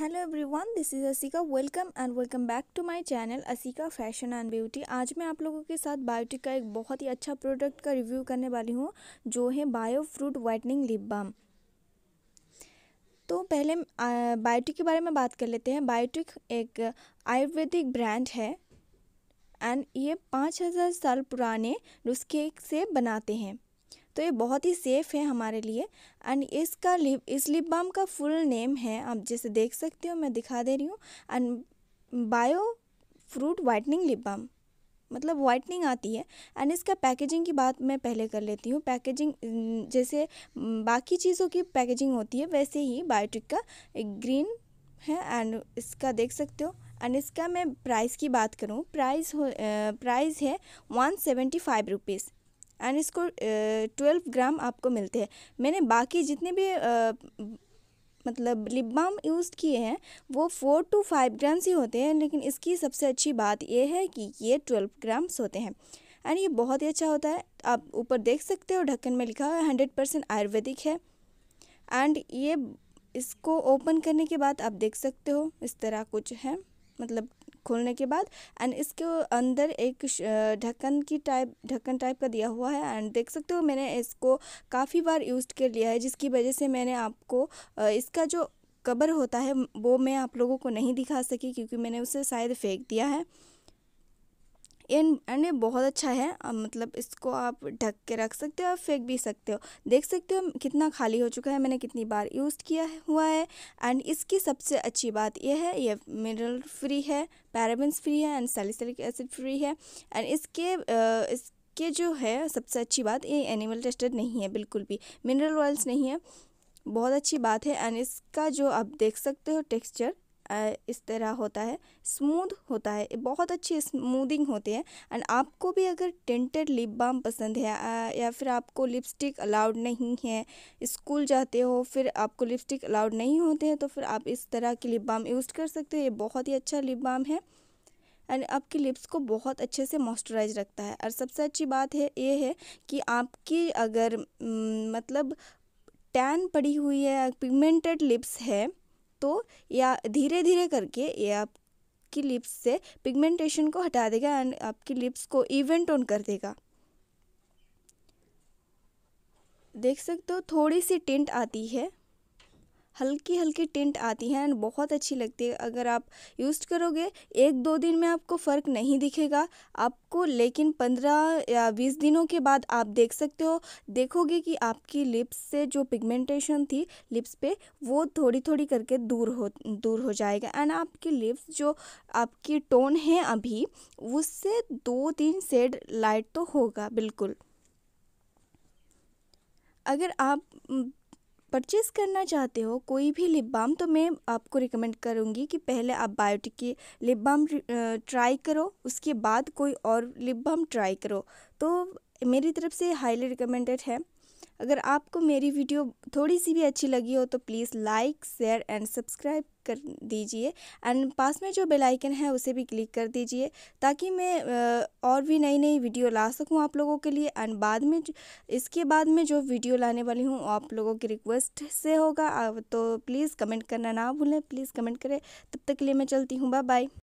hello everyone this is Asika welcome and welcome back to my channel Asika fashion and beauty आज मैं आप लोगों के साथ बायोटिक का एक बहुत ही अच्छा प्रोडक्ट का रिव्यू करने वाली हूँ जो है bio fruit whitening lip balm तो पहले बायोटिक के बारे में बात कर लेते हैं बायोटिक एक आयुर्वेदिक ब्रांड है एंड ये पाँच हज़ार साल पुराने नुस्खे से बनाते हैं तो ये बहुत ही सेफ़ है हमारे लिए एंड इसका लिप इस लिप बाम का फुल नेम है आप जैसे देख सकते हो मैं दिखा दे रही हूँ and bio fruit whitening lip balm मतलब वाइटनिंग आती है एंड इसका पैकेजिंग की बात मैं पहले कर लेती हूँ पैकेजिंग जैसे बाकी चीज़ों की पैकेजिंग होती है वैसे ही बायोटिक का एक ग्रीन है एंड इसका देख सकते हो एंड इसका मैं प्राइस की बात करूँ प्राइस हो प्राइस है one seventy five rupees and इसको ट्वेल्व ग्राम आपको मिलते हैं मैंने बाकी जितने भी आ, मतलब लिप बाम यूज़ किए हैं वो फोर टू फाइव ग्राम्स ही होते हैं लेकिन इसकी सबसे अच्छी बात यह है कि ये ट्वेल्व ग्राम्स होते हैं एंड ये बहुत ही अच्छा होता है आप ऊपर देख सकते हो ढक्कन में लिखा हुआ है हंड्रेड परसेंट आयुर्वेदिक है एंड ये इसको ओपन करने के बाद आप देख सकते हो इस तरह कुछ है मतलब खोलने के बाद एंड इसके अंदर एक ढक्कन की टाइप ढक्कन टाइप का दिया हुआ है एंड देख सकते हो मैंने इसको काफ़ी बार यूज़ कर लिया है जिसकी वजह से मैंने आपको इसका जो कबर होता है वो मैं आप लोगों को नहीं दिखा सकी क्योंकि मैंने उसे शायद फेंक दिया है एंड ये बहुत अच्छा है मतलब इसको आप ढक के रख सकते हो और फेंक भी सकते हो देख सकते हो कितना खाली हो चुका है मैंने कितनी बार यूज़ किया हुआ है एंड इसकी सबसे अच्छी बात यह है ये मिनरल फ्री है पैराबिन्स फ्री है एंड सैलिसरिक एसिड फ्री है एंड इसके इस इसके जो है सबसे अच्छी बात ये एनिमल टेस्टेड नहीं है बिल्कुल भी मिनरल ऑयल्स नहीं है बहुत अच्छी बात है एंड इसका जो आप देख सकते हो टेक्सचर इस तरह होता है स्मूथ होता है बहुत अच्छी स्मूदिंग होती है एंड आपको भी अगर टेंटेड लिप बाम पसंद है या फिर आपको लिपस्टिक अलाउड नहीं है स्कूल जाते हो फिर आपको लिपस्टिक अलाउड नहीं होते हैं तो फिर आप इस तरह की लिप बाम यूज़ कर सकते हो ये बहुत ही अच्छा लिप बाम है एंड आपकी लिप्स को बहुत अच्छे से मॉइस्चराइज रखता है और सबसे अच्छी बात है ये है कि आपकी अगर मतलब टैन पड़ी हुई है पिगमेंटेड लिप्स है तो या धीरे धीरे करके ये आपकी लिप्स से पिगमेंटेशन को हटा देगा एंड आपकी लिप्स को इवन टोन कर देगा देख सकते हो थोड़ी सी टिंट आती है हल्की हल्की टिंट आती है एंड बहुत अच्छी लगती है अगर आप यूज़ करोगे एक दो दिन में आपको फ़र्क नहीं दिखेगा आपको लेकिन पंद्रह या बीस दिनों के बाद आप देख सकते हो देखोगे कि आपकी लिप्स से जो पिगमेंटेशन थी लिप्स पे वो थोड़ी थोड़ी करके दूर हो दूर हो जाएगा एंड आपकी लिप्स जो आपकी टोन है अभी उससे दो तीन शेड लाइट तो होगा बिल्कुल अगर आप परचेज़ करना चाहते हो कोई भी लिप बाम तो मैं आपको रिकमेंड करूँगी कि पहले आप बायोटिक की लिप बाम ट्राई करो उसके बाद कोई और लिप बाम ट्राई करो तो मेरी तरफ से हाईली रिकमेंडेड है अगर आपको मेरी वीडियो थोड़ी सी भी अच्छी लगी हो तो please like share and subscribe कर दीजिए एंड पास में जो बेल आइकन है उसे भी क्लिक कर दीजिए ताकि मैं और भी नई नई वीडियो ला सकूं आप लोगों के लिए एंड बाद में इसके बाद में जो वीडियो लाने वाली हूं आप लोगों की रिक्वेस्ट से होगा तो प्लीज़ कमेंट करना ना भूलें प्लीज़ कमेंट करें तब तक के लिए मैं चलती हूँ बाय बाय